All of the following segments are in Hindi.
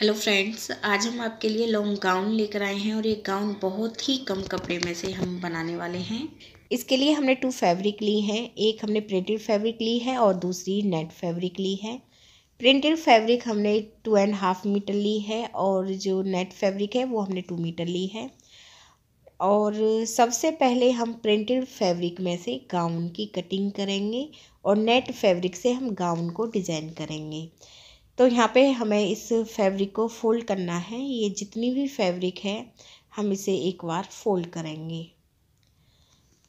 हेलो फ्रेंड्स आज हम आपके लिए लॉन्ग गाउन लेकर आए हैं और ये गाउन बहुत ही कम कपड़े में से हम बनाने वाले हैं इसके लिए हमने टू फैब्रिक ली हैं एक हमने प्रिंटेड फैब्रिक ली है और दूसरी नेट फैब्रिक ली है प्रिंटेड फैब्रिक हमने टू एंड हाफ मीटर ली है और जो नेट फैब्रिक है वो हमने टू मीटर ली है और सबसे पहले हम प्रिंटेड फैब्रिक में से गाउन की कटिंग करेंगे और नेट फैब्रिक से हम गाउन को डिज़ाइन करेंगे तो यहाँ पे हमें इस फैब्रिक को फोल्ड करना है ये जितनी भी फैब्रिक है हम इसे एक बार फोल्ड करेंगे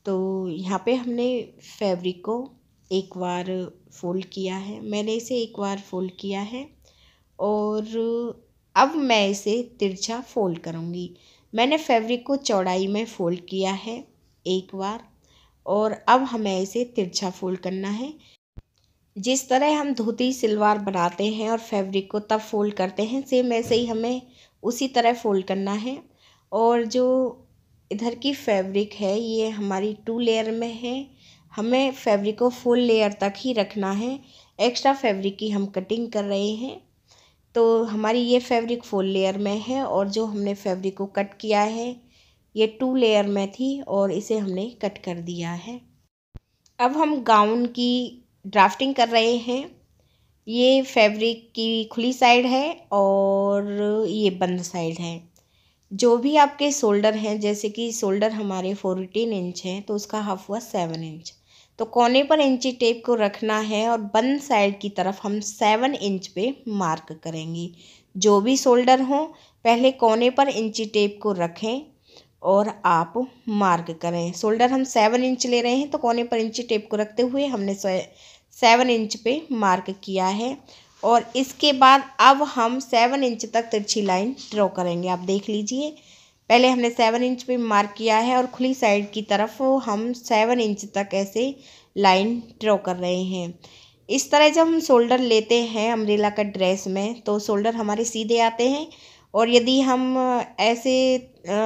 तो यहाँ पे हमने फैब्रिक को एक बार फोल्ड किया है मैंने इसे एक बार फोल्ड किया है और अब मैं इसे तिरछा फोल्ड करूँगी मैंने फैब्रिक को चौड़ाई में फ़ोल्ड किया है एक बार और अब हमें इसे तिरछा फोल्ड करना है जिस तरह हम धोती सलवार बनाते हैं और फैब्रिक को तब फ़ोल्ड करते हैं सेम ऐसे ही हमें उसी तरह फ़ोल्ड करना है और जो इधर की फैब्रिक है ये हमारी टू लेयर में है हमें फैब्रिक को फुल लेयर तक ही रखना है एक्स्ट्रा फैब्रिक की हम कटिंग कर रहे हैं तो हमारी ये फैब्रिक फुल लेयर में है और जो हमने फैब्रिक को कट किया है ये टू लेयर में थी और इसे हमने कट कर दिया है अब हम गाउन की ड्राफ्टिंग कर रहे हैं ये फैब्रिक की खुली साइड है और ये बंद साइड है जो भी आपके शोल्डर हैं जैसे कि शोल्डर हमारे फोर्टीन इंच हैं तो उसका हाफ हुआ सेवन इंच तो कोने पर इंची टेप को रखना है और बंद साइड की तरफ हम सेवन इंच पे मार्क करेंगे जो भी शोल्डर हो पहले कोने पर इंची टेप को रखें और आप मार्क करें शोल्डर हम सेवन इंच ले रहे हैं तो कोने पर इंची टेप को रखते हुए हमने सेवन इंच पे मार्क किया है और इसके बाद अब हम सेवन इंच तक तिरछी लाइन ड्रॉ करेंगे आप देख लीजिए पहले हमने सेवन इंच पे मार्क किया है और खुली साइड की तरफ हम सेवन इंच तक ऐसे लाइन ड्रॉ कर रहे हैं इस तरह जब हम शोल्डर लेते हैं अमरीला का ड्रेस में तो शोल्डर हमारे सीधे आते हैं और यदि हम ऐसे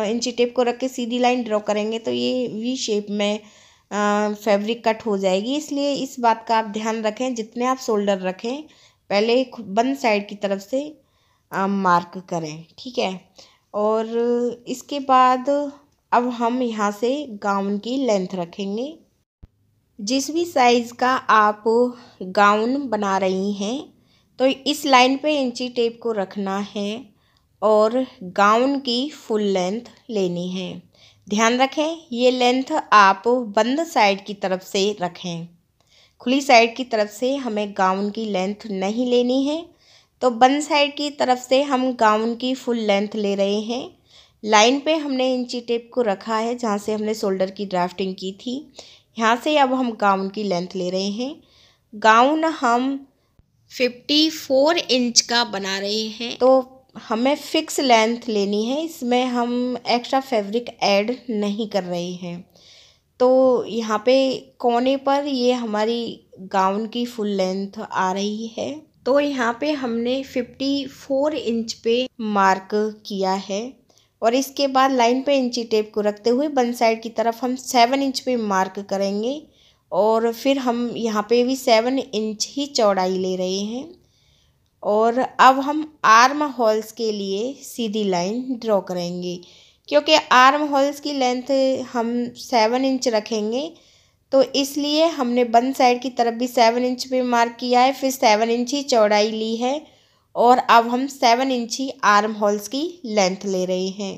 इंची टेप को रख के सीधी लाइन ड्रॉ करेंगे तो ये वी शेप में फैब्रिक कट हो जाएगी इसलिए इस बात का आप ध्यान रखें जितने आप शोल्डर रखें पहले बंद साइड की तरफ से मार्क करें ठीक है और इसके बाद अब हम यहाँ से गाउन की लेंथ रखेंगे जिस भी साइज़ का आप गाउन बना रही हैं तो इस लाइन पे इंची टेप को रखना है और गाउन की फुल लेंथ लेनी है ध्यान रखें ये लेंथ आप बंद साइड की तरफ से रखें खुली साइड की तरफ से हमें गाउन की लेंथ नहीं लेनी है तो बंद साइड की तरफ से हम गाउन की फुल लेंथ ले रहे हैं लाइन पे हमने इंची टेप को रखा है जहाँ से हमने शोल्डर की ड्राफ्टिंग की थी यहाँ से अब हम गाउन की लेंथ ले रहे हैं गाउन हम फिफ्टी फोर इंच का बना रहे हैं तो हमें फ़िक्स लेंथ लेनी है इसमें हम एक्स्ट्रा फैब्रिक ऐड नहीं कर रहे हैं तो यहाँ पे कोने पर ये हमारी गाउन की फुल लेंथ आ रही है तो यहाँ पे हमने 54 इंच पे मार्क किया है और इसके बाद लाइन पे इंची टेप को रखते हुए बन साइड की तरफ हम सेवन इंच पे मार्क करेंगे और फिर हम यहाँ पे भी सेवन इंच ही चौड़ाई ले रहे हैं और अब हम आर्म होल्स के लिए सीधी लाइन ड्रॉ करेंगे क्योंकि आर्म होल्स की लेंथ हम सेवन इंच रखेंगे तो इसलिए हमने बंद साइड की तरफ भी सेवन इंच पे मार्क किया है फिर सेवन इंच ही चौड़ाई ली है और अब हम सेवन इंच ही आर्म होल्स की लेंथ ले रहे हैं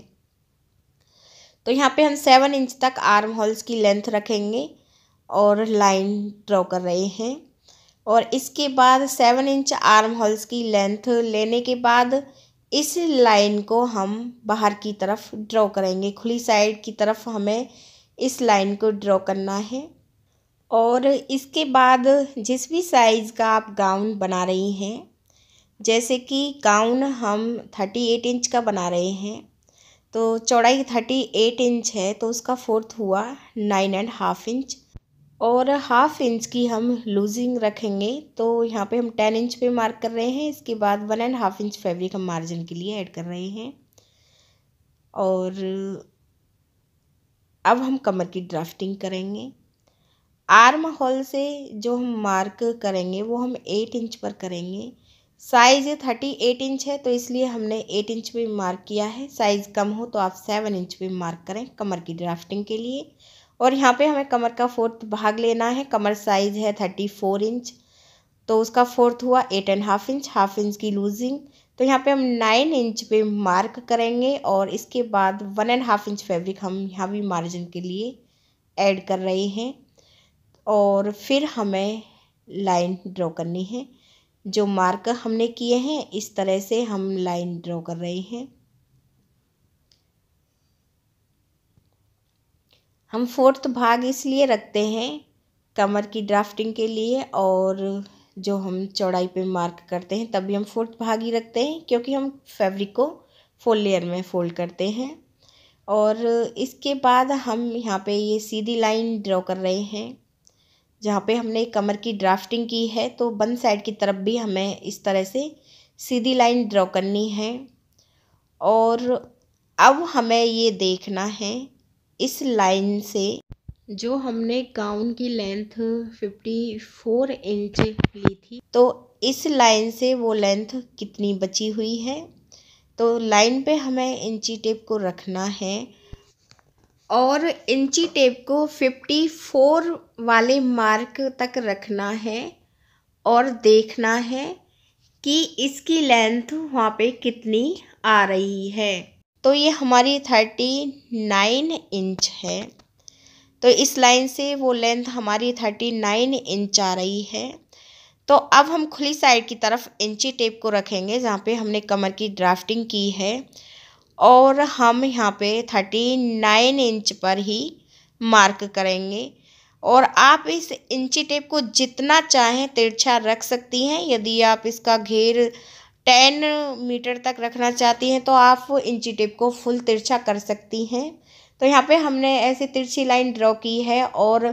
तो यहाँ पे हम सेवन इंच तक आर्म होल्स की लेंथ रखेंगे और लाइन ड्रॉ कर रहे हैं और इसके बाद सेवन इंच आर्म होल्स की लेंथ लेने के बाद इस लाइन को हम बाहर की तरफ ड्रॉ करेंगे खुली साइड की तरफ हमें इस लाइन को ड्रॉ करना है और इसके बाद जिस भी साइज़ का आप गाउन बना रही हैं जैसे कि गाउन हम थर्टी एट इंच का बना रहे हैं तो चौड़ाई थर्टी एट इंच है तो उसका फोर्थ हुआ नाइन एंड हाफ इंच और हाफ़ इंच की हम लूज़िंग रखेंगे तो यहाँ पे हम टेन इंच पे मार्क कर रहे हैं इसके बाद one and half inch fabric हम मार्जिन के लिए ऐड कर रहे हैं और अब हम कमर की ड्राफ्टिंग करेंगे आर्म होल से जो हम मार्क करेंगे वो हम एट इंच पर करेंगे साइज़ थर्टी एट इंच है तो इसलिए हमने एट इंच पे मार्क किया है साइज़ कम हो तो आप सेवन इंच पे मार्क करें कमर की ड्राफ्टिंग के लिए और यहाँ पे हमें कमर का फोर्थ भाग लेना है कमर साइज़ है थर्टी फोर इंच तो उसका फोर्थ हुआ eight and half inch half inch की लूजिंग तो यहाँ पे हम नाइन इंच पे मार्क करेंगे और इसके बाद one and half inch fabric हम यहाँ भी मार्जिन के लिए ऐड कर रहे हैं और फिर हमें लाइन ड्रॉ करनी है जो मार्क हमने किए हैं इस तरह से हम लाइन ड्रॉ कर रहे हैं हम फोर्थ भाग इसलिए रखते हैं कमर की ड्राफ्टिंग के लिए और जो हम चौड़ाई पे मार्क करते हैं तभी हम फोर्थ भाग ही रखते हैं क्योंकि हम फैब्रिक को फोल लेयर में फोल्ड करते हैं और इसके बाद हम यहाँ पे ये सीधी लाइन ड्रॉ कर रहे हैं जहाँ पे हमने कमर की ड्राफ्टिंग की है तो बन साइड की तरफ भी हमें इस तरह से सीधी लाइन ड्रॉ करनी है और अब हमें ये देखना है इस लाइन से जो हमने गाउन की लेंथ फिफ्टी फोर इंच ली थी तो इस लाइन से वो लेंथ कितनी बची हुई है तो लाइन पे हमें इंची टेप को रखना है और इंची टेप को फिफ्टी फोर वाले मार्क तक रखना है और देखना है कि इसकी लेंथ वहाँ पे कितनी आ रही है तो ये हमारी थर्टी नाइन इंच है तो इस लाइन से वो लेंथ हमारी थर्टी नाइन इंच आ रही है तो अब हम खुली साइड की तरफ इंची टेप को रखेंगे जहाँ पे हमने कमर की ड्राफ्टिंग की है और हम यहाँ पे थर्टी नाइन इंच पर ही मार्क करेंगे और आप इस इंची टेप को जितना चाहें तिरछा रख सकती हैं यदि आप इसका घेर टेन मीटर तक रखना चाहती हैं तो आप इंची टेप को फुल तिरछा कर सकती हैं तो यहाँ पे हमने ऐसे तिरछी लाइन ड्रॉ की है और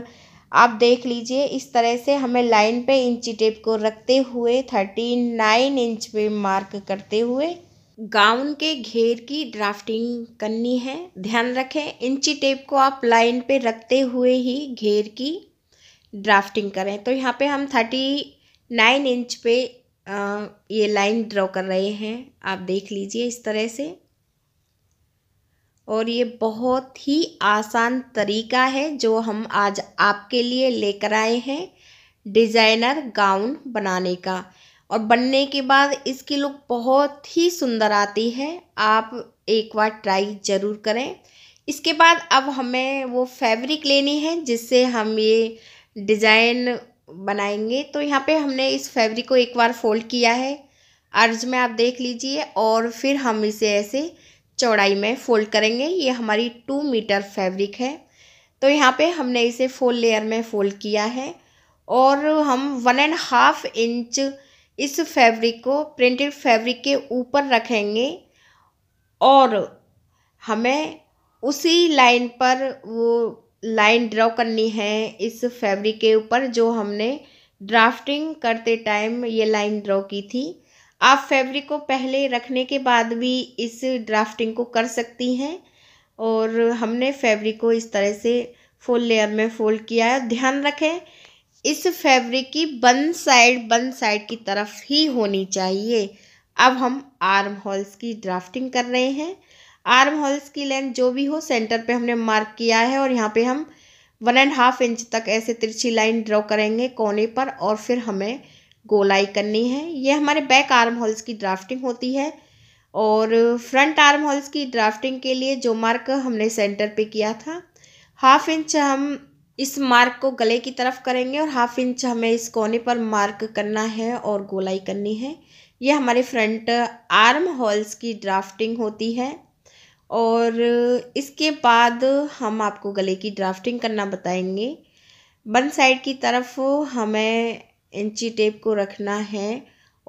आप देख लीजिए इस तरह से हमें लाइन पे इंची टेप को रखते हुए थर्टी नाइन इंच पे मार्क करते हुए गाउन के घेर की ड्राफ्टिंग करनी है ध्यान रखें इंची टेप को आप लाइन पे रखते हुए ही घेर की ड्राफ्टिंग करें तो यहाँ पे हम थर्टी नाइन इंच पे ये लाइन ड्रॉ कर रहे हैं आप देख लीजिए इस तरह से और ये बहुत ही आसान तरीका है जो हम आज आपके लिए लेकर आए हैं डिज़ाइनर गाउन बनाने का और बनने के बाद इसकी लुक बहुत ही सुंदर आती है आप एक बार ट्राई ज़रूर करें इसके बाद अब हमें वो फैब्रिक लेनी है जिससे हम ये डिज़ाइन बनाएंगे तो यहाँ पे हमने इस फैब्रिक को एक बार फोल्ड किया है अर्ज में आप देख लीजिए और फिर हम इसे ऐसे चौड़ाई में फोल्ड करेंगे ये हमारी टू मीटर फैब्रिक है तो यहाँ पे हमने इसे फोल लेयर में फोल्ड किया है और हम वन एंड हाफ इंच इस फैब्रिक को प्रिंटेड फैब्रिक के ऊपर रखेंगे और हमें उसी लाइन पर वो लाइन ड्रॉ करनी है इस फैब्रिक के ऊपर जो हमने ड्राफ्टिंग करते टाइम ये लाइन ड्रॉ की थी आप फैब्रिक को पहले रखने के बाद भी इस ड्राफ्टिंग को कर सकती हैं और हमने फैब्रिक को इस तरह से फुल लेयर में फोल्ड किया है ध्यान रखें इस फैब्रिक की बन साइड बन साइड की तरफ ही होनी चाहिए अब हम आर्म होल्स की ड्राफ्टिंग कर रहे हैं आर्म होल्स की लेंथ जो भी हो सेंटर पे हमने मार्क किया है और यहाँ पे हम वन एंड हाफ इंच तक ऐसे तिरछी लाइन ड्रॉ करेंगे कोने पर और फिर हमें गोलाई करनी है ये हमारे बैक आर्म होल्स की ड्राफ्टिंग होती है और फ्रंट आर्म होल्स की ड्राफ्टिंग के लिए जो मार्क हमने सेंटर पे किया था हाफ इंच हम इस मार्क को गले की तरफ करेंगे और हाफ इंच हमें इस कोने पर मार्क करना है और गोलाई करनी है ये हमारे फ्रंट आर्म होल्स की ड्राफ्टिंग होती है और इसके बाद हम आपको गले की ड्राफ्टिंग करना बताएंगे बन साइड की तरफ हमें इंची टेप को रखना है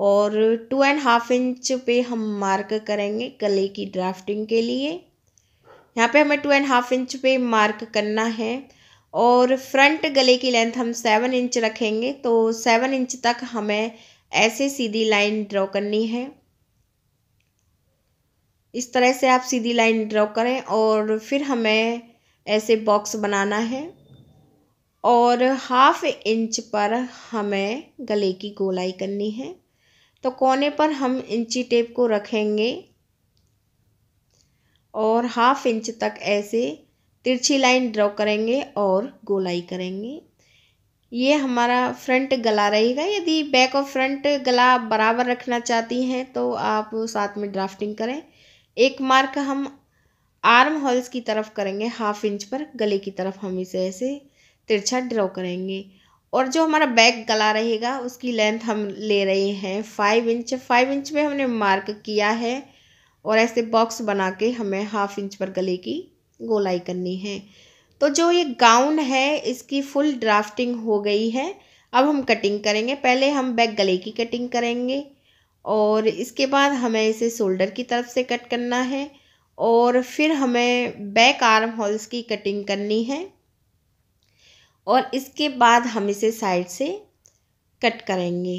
और टू एंड हाफ इंच पे हम मार्क करेंगे गले की ड्राफ्टिंग के लिए यहाँ पे हमें टू एंड हाफ इंच पे मार्क करना है और फ्रंट गले की लेंथ हम सेवन इंच रखेंगे तो सेवन इंच तक हमें ऐसे सीधी लाइन ड्रॉ करनी है इस तरह से आप सीधी लाइन ड्रॉ करें और फिर हमें ऐसे बॉक्स बनाना है और हाफ इंच पर हमें गले की गोलाई करनी है तो कोने पर हम इंची टेप को रखेंगे और हाफ इंच तक ऐसे तिरछी लाइन ड्रॉ करेंगे और गोलाई करेंगे ये हमारा फ्रंट गला रहेगा यदि बैक और फ्रंट गला बराबर रखना चाहती हैं तो आप साथ में ड्राफ्टिंग करें एक मार्क हम आर्म होल्स की तरफ करेंगे हाफ इंच पर गले की तरफ हम इसे ऐसे तिरछा ड्रॉ करेंगे और जो हमारा बैक गला रहेगा उसकी लेंथ हम ले रहे हैं फाइव इंच फाइव इंच में हमने मार्क किया है और ऐसे बॉक्स बना के हमें हाफ इंच पर गले की गोलाई करनी है तो जो ये गाउन है इसकी फुल ड्राफ्टिंग हो गई है अब हम कटिंग करेंगे पहले हम बैक गले की कटिंग करेंगे और इसके बाद हमें इसे शोल्डर की तरफ से कट करना है और फिर हमें बैक आर्म होल्स की कटिंग करनी है और इसके बाद हम इसे साइड से कट करेंगे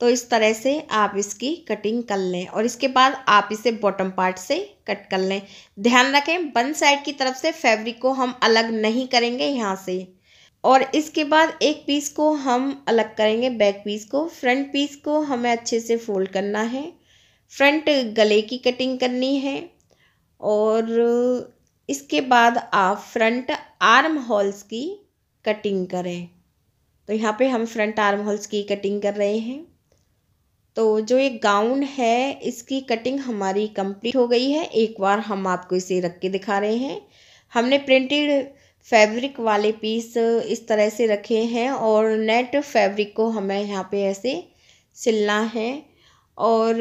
तो इस तरह से आप इसकी कटिंग कर लें और इसके बाद आप इसे बॉटम पार्ट से कट कर लें ध्यान रखें वन साइड की तरफ से फैब्रिक को हम अलग नहीं करेंगे यहाँ से और इसके बाद एक पीस को हम अलग करेंगे बैक पीस को फ्रंट पीस को हमें अच्छे से फोल्ड करना है फ्रंट गले की कटिंग करनी है और इसके बाद आप फ्रंट आर्म होल्स की कटिंग करें तो यहाँ पे हम फ्रंट आर्म होल्स की कटिंग कर रहे हैं तो जो ये गाउन है इसकी कटिंग हमारी कंप्लीट हो गई है एक बार हम आपको इसे रख के दिखा रहे हैं हमने प्रिंटेड फैब्रिक वाले पीस इस तरह से रखे हैं और नेट फैब्रिक को हमें यहाँ पे ऐसे सिलना है और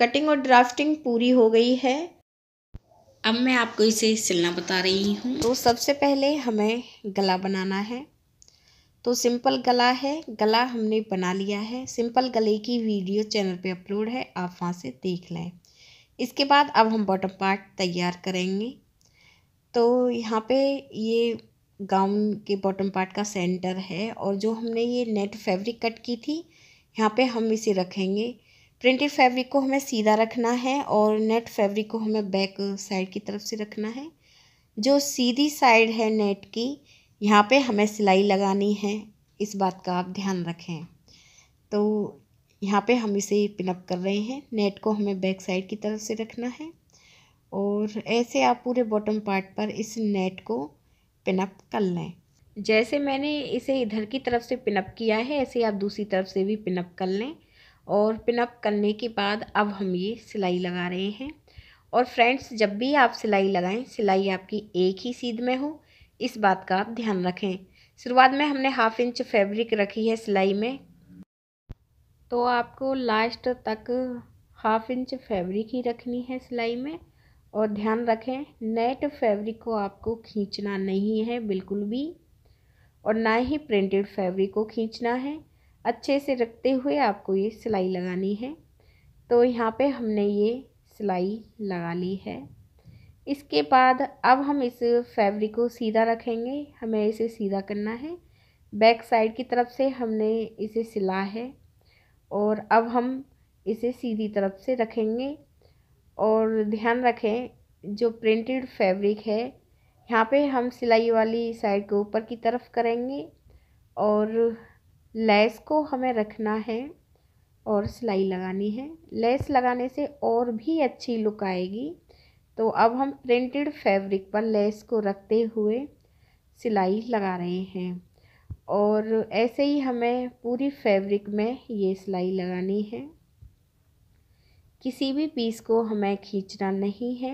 कटिंग और ड्राफ्टिंग पूरी हो गई है अब मैं आपको इसे सिलना बता रही हूँ तो सबसे पहले हमें गला बनाना है तो सिंपल गला है गला हमने बना लिया है सिंपल गले की वीडियो चैनल पे अपलोड है आप वहाँ से देख लें इसके बाद अब हम बॉटम पार्ट तैयार करेंगे तो यहाँ पे ये गाउन के बॉटम पार्ट का सेंटर है और जो हमने ये नेट फैब्रिक कट की थी यहाँ पे हम इसे रखेंगे प्रिंटेड फैब्रिक को हमें सीधा रखना है और नेट फैब्रिक को हमें बैक साइड की तरफ से रखना है जो सीधी साइड है नेट की यहाँ पे हमें सिलाई लगानी है इस बात का आप ध्यान रखें तो यहाँ पे हम इसे पिनअप कर रहे हैं नेट को हमें बैक साइड की तरफ से रखना है और ऐसे आप पूरे बॉटम पार्ट पर इस नेट को पिनअप कर लें जैसे मैंने इसे इधर की तरफ से पिनअप किया है ऐसे आप दूसरी तरफ से भी पिनअप कर लें और पिनअप करने के बाद अब हम ये सिलाई लगा रहे हैं और फ्रेंड्स जब भी आप सिलाई लगाएं सिलाई आपकी एक ही सीध में हो इस बात का आप ध्यान रखें शुरुआत में हमने हाफ इंच फैब्रिक रखी है सिलाई में तो आपको लास्ट तक हाफ इंच फैब्रिक ही रखनी है सिलाई में और ध्यान रखें नेट फैब्रिक को आपको खींचना नहीं है बिल्कुल भी और ना ही प्रिंटेड फैब्रिक को खींचना है अच्छे से रखते हुए आपको ये सिलाई लगानी है तो यहाँ पे हमने ये सिलाई लगा ली है इसके बाद अब हम इस फैब्रिक को सीधा रखेंगे हमें इसे सीधा करना है बैक साइड की तरफ से हमने इसे सिला है और अब हम इसे सीधी तरफ से रखेंगे और ध्यान रखें जो प्रिंटेड फैब्रिक है यहाँ पे हम सिलाई वाली साइड को ऊपर की तरफ करेंगे और लेस को हमें रखना है और सिलाई लगानी है लेस लगाने से और भी अच्छी लुक आएगी तो अब हम प्रिंटेड फैब्रिक पर लेस को रखते हुए सिलाई लगा रहे हैं और ऐसे ही हमें पूरी फैब्रिक में ये सिलाई लगानी है किसी भी पीस को हमें खींचना नहीं है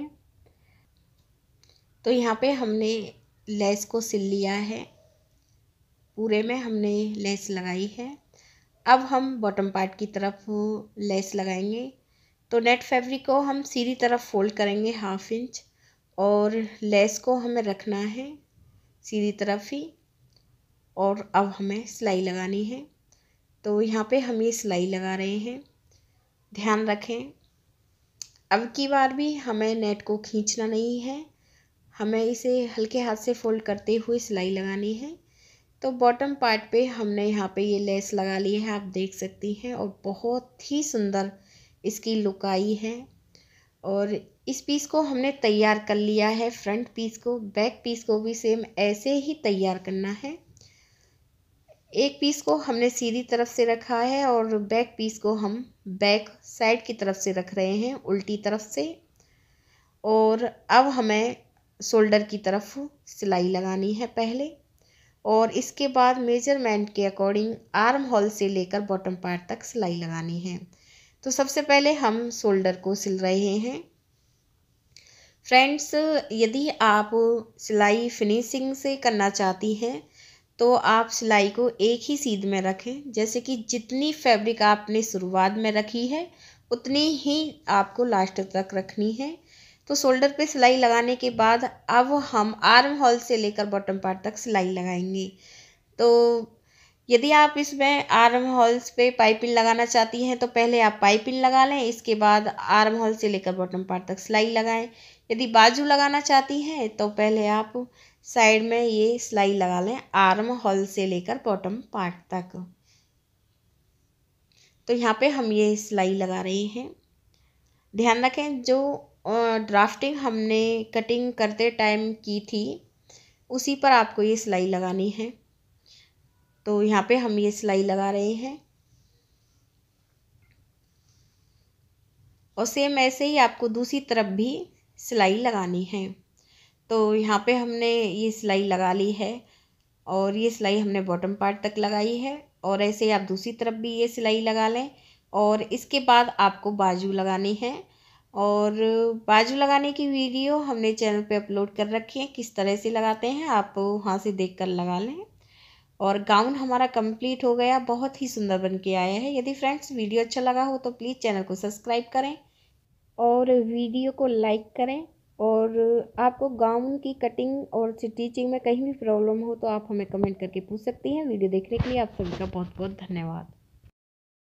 तो यहाँ पे हमने लेस को सिल लिया है पूरे में हमने लेस लगाई है अब हम बॉटम पार्ट की तरफ लेस लगाएंगे तो नेट फैब्रिक को हम सीधी तरफ फोल्ड करेंगे हाफ इंच और लेस को हमें रखना है सीधी तरफ ही और अब हमें सिलाई लगानी है तो यहाँ पे हम ये सिलाई लगा रहे हैं ध्यान रखें अब की बार भी हमें नेट को खींचना नहीं है हमें इसे हल्के हाथ से फोल्ड करते हुए सिलाई लगानी है तो बॉटम पार्ट पे हमने यहाँ पे ये लेस लगा ली है आप देख सकती हैं और बहुत ही सुंदर इसकी लुक आई है और इस पीस को हमने तैयार कर लिया है फ्रंट पीस को बैक पीस को भी सेम ऐसे ही तैयार करना है एक पीस को हमने सीधी तरफ से रखा है और बैक पीस को हम बैक साइड की तरफ से रख रहे हैं उल्टी तरफ से और अब हमें शोल्डर की तरफ सिलाई लगानी है पहले और इसके बाद मेजरमेंट के अकॉर्डिंग आर्म होल से लेकर बॉटम पार्ट तक सिलाई लगानी है तो सबसे पहले हम शोल्डर को सिल रहे हैं फ्रेंड्स यदि आप सिलाई फिनिशिंग से करना चाहती हैं तो आप सिलाई को एक ही सीध में रखें जैसे कि जितनी फैब्रिक आपने शुरुआत में रखी है उतनी ही आपको लास्ट तक रखनी है तो शोल्डर पे सिलाई लगाने के बाद अब हम आर्म हॉल से लेकर बॉटम पार्ट तक सिलाई लगाएंगे तो यदि आप इसमें आर्म हॉल्स पे पाइपिंग लगाना चाहती हैं तो पहले आप पाइपिंग लगा लें इसके बाद आर्म हॉल से लेकर बॉटम पार्ट तक सिलाई लगाएं यदि बाजू लगाना चाहती हैं तो पहले आप साइड में ये सिलाई लगा लें आर्म हॉल से लेकर बॉटम पार्ट तक तो यहाँ पे हम ये सिलाई लगा रहे हैं ध्यान रखें जो ड्राफ्टिंग हमने कटिंग करते टाइम की थी उसी पर आपको ये सिलाई लगानी है तो यहाँ पे हम ये सिलाई लगा रहे हैं और सेम ऐसे ही आपको दूसरी तरफ भी सिलाई लगानी है तो यहाँ पे हमने ये सिलाई लगा ली है और ये सिलाई हमने बॉटम पार्ट तक लगाई है और ऐसे ही आप दूसरी तरफ भी ये सिलाई लगा लें और इसके बाद आपको बाजू लगानी है और बाजू लगाने की वीडियो हमने चैनल पे अपलोड कर रखी है किस तरह से लगाते हैं आप वहाँ से देख कर लगा लें और गाउन हमारा कंप्लीट हो गया बहुत ही सुंदर बन के आया है यदि फ्रेंड्स वीडियो अच्छा लगा हो तो प्लीज़ चैनल को सब्सक्राइब करें और वीडियो को लाइक करें और आपको गाउन की कटिंग और स्टिचिंग में कहीं भी प्रॉब्लम हो तो आप हमें कमेंट करके पूछ सकती हैं वीडियो देखने के लिए आप सभी का बहुत बहुत धन्यवाद